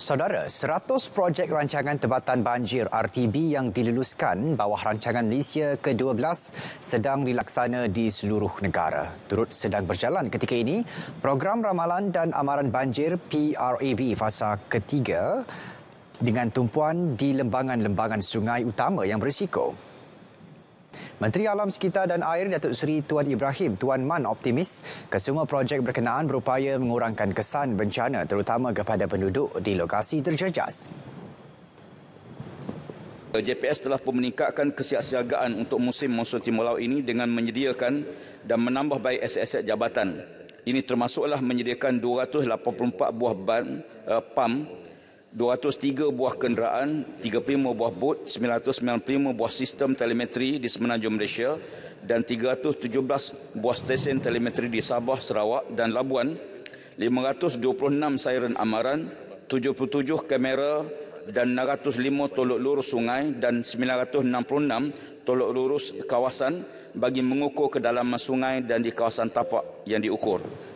Saudara, 100 projek rancangan tebatan banjir RTB yang diluluskan bawah rancangan Malaysia ke-12 sedang dilaksana di seluruh negara. Turut sedang berjalan ketika ini, program ramalan dan amaran banjir PRAB fasa ketiga dengan tumpuan di lembangan-lembangan sungai utama yang berisiko. Menteri Alam Sekitar dan Air Datuk Seri Tuan Ibrahim Tuan Man optimis kesemua projek berkenaan berupaya mengurangkan kesan bencana terutama kepada penduduk di lokasi terjejas. JPS telah pun meningkatkan kesiapsiagaan untuk musim monsun timur laut ini dengan menyediakan dan menambah baik aset-aset jabatan. Ini termasuklah menyediakan 284 buah ban, uh, eh, pam 203 buah kenderaan, 35 buah bot, 995 buah sistem telemetri di semenanjung Malaysia dan 317 buah stesen telemetri di Sabah, Sarawak dan Labuan, 526 siren amaran, 77 kamera dan 905 tolok lurus sungai dan 966 tolok lurus kawasan bagi mengukur kedalaman sungai dan di kawasan tapak yang diukur.